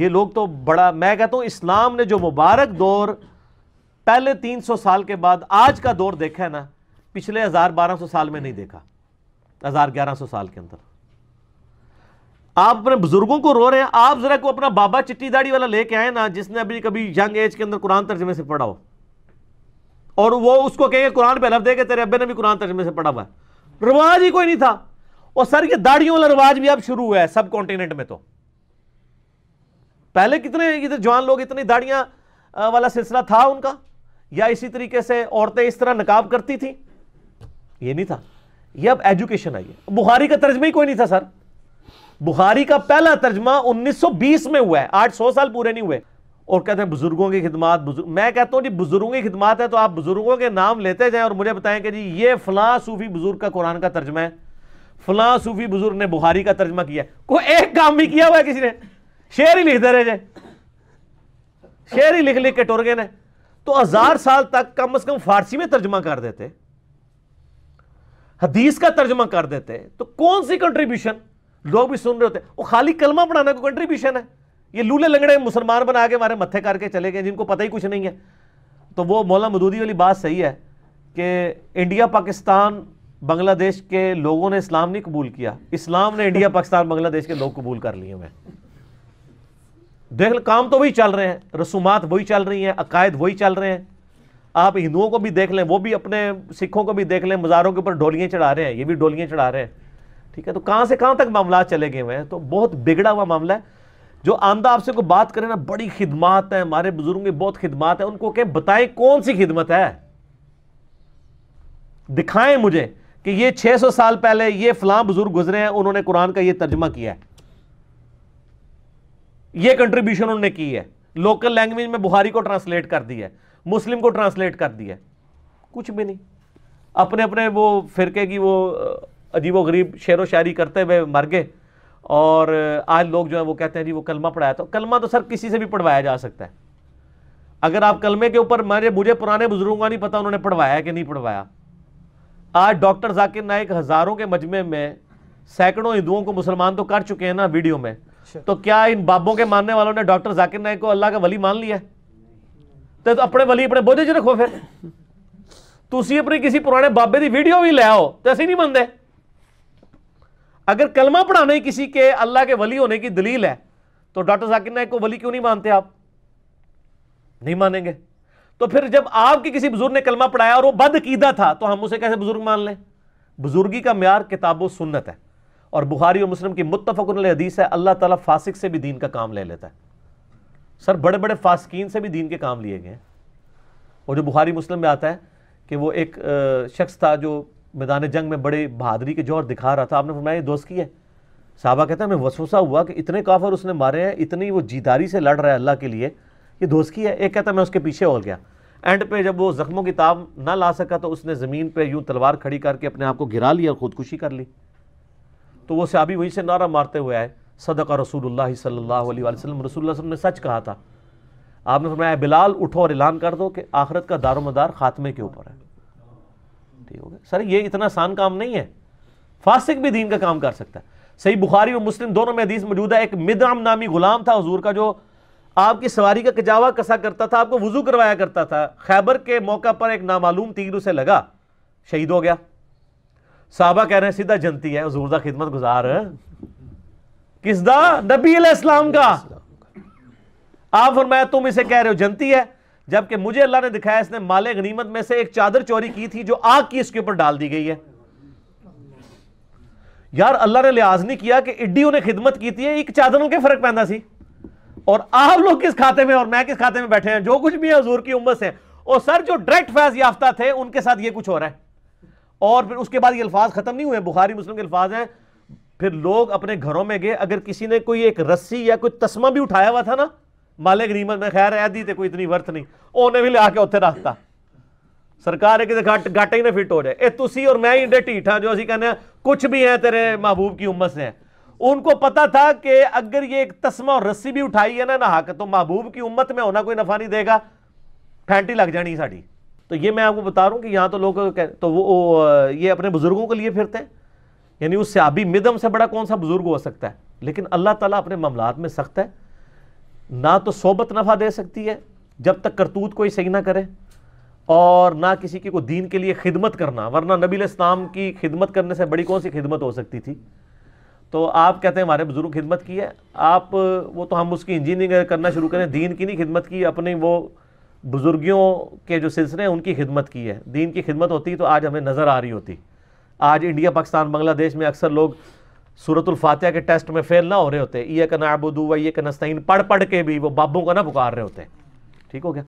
ये लोग तो बड़ा मैं कहता हूँ इस्लाम ने जो मुबारक दौर पहले 300 साल के बाद आज का दौर देखा है ना पिछले हज़ार बारह सौ साल में नहीं देखा हज़ार ग्यारह सौ साल के अंदर आप अपने बुजुर्गों को रो रहे हैं आप जरा को अपना बाबा चिट्टी दाढ़ी वाला लेके आए ना जिसने अभी कभी यंग एज के अंदर कुरान तर्जमे से पढ़ा हो और वो उसको कहेंगे कुरान पे लफ के तेरे अबे ने भी कुरान तर्जमे से पढ़ा हुआ है रिवाज ही कोई नहीं था और सर ये दाढ़ियों वाला रिवाज भी अब शुरू हुआ है सब कॉन्टिनेंट में तो पहले कितने इधर जवान लोग इतनी दाढ़ियां वाला सिलसिला था उनका या इसी तरीके से औरतें इस तरह नकाब करती थी ये नहीं था ये अब एजुकेशन आई है बुखारी का तर्जमा ही कोई नहीं था सर बुखारी का पहला तर्जमा 1920 में हुआ है आठ सौ साल पूरे नहीं हुए और कहते हैं बुजुर्गों की खिदमत बुजुर्ग मैं कहता हूं जी बुजुर्गों की खिदमत है तो आप बुजुर्गों के नाम लेते जाएं और मुझे बताएं कि जी ये फला सूफी बुजुर्ग का कुरान का तर्जमा है फला सूफी बुजुर्ग ने बुहारी का तर्जमा किया कोई एक काम भी किया हुआ है किसी ने शेर ही लिखते रहे जे शेर ही लिख लिख के टुर गए ने तो हजार साल तक कम से कम फारसी में तर्जमा कर देते हदीस का तर्जमा कर देते तो कौन सी कंट्रीब्यूशन लोग भी सुन रहे होते वो खाली कलमा बनाने को कंट्रीब्यूशन है ये लूले लंगड़े मुसलमान बना के हमारे मत्थे करके चले गए जिनको पता ही कुछ नहीं है तो वो मौला मदूदी वाली बात सही है कि इंडिया पाकिस्तान बांग्लादेश के लोगों ने इस्लाम नहीं कबूल किया इस्लाम ने इंडिया पाकिस्तान बांग्लादेश के लोग कबूल कर लिए मैं देख काम तो वही चल रहे हैं रसूमात वही चल रही हैं अकायद वही चल रहे हैं आप हिंदुओं को भी देख लें वो भी अपने सिखों को भी देख लें मज़ारों के ऊपर डोलियाँ चढ़ा रहे हैं ये भी डोलियाँ चढ़ा रहे हैं ठीक है तो कहाँ से कहाँ तक मामला चले गए हुए हैं तो बहुत बिगड़ा हुआ मामला है जो आमदा आपसे को बात करें ना बड़ी खिदमत है हमारे बुजुर्गों की बहुत खिदमत है उनको कहें बताएं कौन सी खिदमत है दिखाएं मुझे कि ये 600 साल पहले ये फलां बुजुर्ग गुजरे हैं उन्होंने कुरान का ये तर्जमा किया है ये कंट्रीब्यूशन उन्होंने की है लोकल लैंग्वेज में बुहारी को ट्रांसलेट कर दिया है मुस्लिम को ट्रांसलेट कर दिया है कुछ भी नहीं अपने अपने वो फिरके की वो अजीब गरीब शेर व शायरी करते हुए मर गए और आज लोग जो है वो कहते हैं जी वो कलमा पढ़ाया तो कलमा तो सर किसी से भी पढ़वाया जा सकता है अगर आप कलमे के ऊपर मैंने मुझे पुराने बुजुर्गों का नहीं पता उन्होंने पढ़वाया कि नहीं पढ़वाया आज डॉक्टर जाकिर नायक हज़ारों के मजमे में सैकड़ों हिंदुओं को मुसलमान तो कर चुके हैं ना वीडियो में अच्छा। तो क्या इन बाबों के मानने वालों ने डॉक्टर जाकिर नायक को अल्लाह का वली मान लिया तो, तो अपने वली अपने बोझे च रखो फिर तुम अपनी किसी पुराने बाबे की वीडियो भी लियाओ तो ਤੇ नहीं मानते अगर कलमा पढ़ाने किसी के अल्लाह के वली होने की दलील है तो डॉक्टर जाकिर नायक को वली क्यों नहीं मानते आप नहीं मानेंगे तो फिर जब आपके किसी बुजुर्ग ने कलमा पढ़ाया और वो बदकीदा था तो हम उसे कैसे बुजुर्ग मान लें बुजुर्गी का म्यार किताबो सुन्नत है और बुखारी और मुस्लिम की मुतफ़ल हदीस है अल्लाह ताला फासिक से भी दीन का काम ले लेता है सर बड़े बड़े फासकीन से भी दीन के काम लिए गए हैं और जो बुखारी मुस्लिम में आता है कि वो एक शख्स था जो मैदान जंग में बड़े बहादरी के जोर दिखा रहा था आपने फरमाया दोस्त की है साहबा कहते हैं मैं वसूसा हुआ कि इतने काफर उसने मारे हैं इतनी वो जीदारी से लड़ रहा है अल्लाह के लिए ये दोस्ती है एक कहता मैं उसके पीछे हो गया एंड पे जब वो ज़ख्मों की ताब ना ला सका तो उसने ज़मीन पे यूं तलवार खड़ी करके अपने आप को गिरा लिया और ख़ुदकुशी कर ली तो वो सहाबी वहीं से नारा मारते हुए आए सदक रसूलुल्लाह सल्लल्लाहु अलैहि वसल्लम रसूल ने सच कहा था आपने फरमाया बिलाल उठो और ऐलान कर दो कि आखरत का दारोमदार खात्मे के ऊपर है ठीक हो गया सर ये इतना आसान काम नहीं है फासिक भी दीन का काम कर सकता है सही बुखारी और मुस्लिम दोनों में हदीस मौजूद है एक मिदाम नामी गुलाम था हजूर का जो आपकी सवारी का कजावा कसा करता था आपको वजू करवाया करता था खैबर के मौका पर एक नामालूम तीर उसे लगा शहीद हो गया साहबा कह रहे हैं सीधा जनती है हजूर का खिदमत गुजार किस नबी इस्लाम का आप फरमाया तुम इसे कह रहे हो जनती है जबकि मुझे अल्लाह ने दिखाया इसने माले गनीमत में से एक चादर चोरी की थी जो आग की इसके ऊपर डाल दी गई है यार अल्लाह ने लिहाज नहीं किया कि इड्डी ने खिदमत की थी एक चादरों के फर्क पैदा सी और आप लोग किस खाते में और मैं किस खाते में बैठे हैं जो कुछ भी है हजूर की उम्र से और सर जो डायरेक्ट फैज याफ्ता थे उनके साथ ये कुछ हो रहा है और फिर उसके बाद ये अल्फाज ख़त्म नहीं हुए बुखारी मुस्लिम के अल्फाज हैं फिर लोग अपने घरों में गए अगर किसी ने कोई एक रस्सी या कोई तस्मा भी उठाया हुआ था ना मालिक नीमत में खैर ऐ दी थे कोई इतनी वर्थ नहीं उन्हें भी लिया के उत्थे रखता सरकार है कि घाट ही ना फिट हो जाए ये और मैं ही डे ढीठ जो अभी कहने कुछ भी हैं तेरे महबूब की उम्मत से उनको पता था कि अगर ये एक तस्मा और रस्सी भी उठाई है ना ना हक तो महबूब की उम्मत में होना कोई नफा नहीं देगा फैंटी लग जानी साड़ी तो ये मैं आपको बता रहा हूँ कि यहाँ तो लोग तो वो ये अपने बुज़ुर्गों के लिए फिरते हैं यानी उस सियाबी मिदम से बड़ा कौन सा बुज़ुर्ग हो सकता है लेकिन अल्लाह ताला अपने मामलात में सख्त है ना तो सोबत नफ़ा दे सकती है जब तक करतूत कोई सही ना करे और ना किसी की को दीन के लिए खिदमत करना वरना नबी इस्लाम की खिदमत करने से बड़ी कौन सी खिदमत हो सकती थी तो आप कहते हैं हमारे बुज़ुर्ग खिदमत की है आप वो तो हम उसकी इंजीनियरिंग करना शुरू करें दीन की नहीं खिदमत की अपनी वो बुज़ुर्गियों के जो सिलसिले हैं उनकी खिदमत की है दीन की खिदमत होती तो आज हमें नज़र आ रही होती आज इंडिया पाकिस्तान बांग्लादेश में अक्सर लोग सूरतुल्फातिहा के टेस्ट में फेल ना हो रहे होते ये कनाबुदू व ये का पढ़ पढ़ के भी वो बाबू का ना पुकार रहे होते ठीक हो गया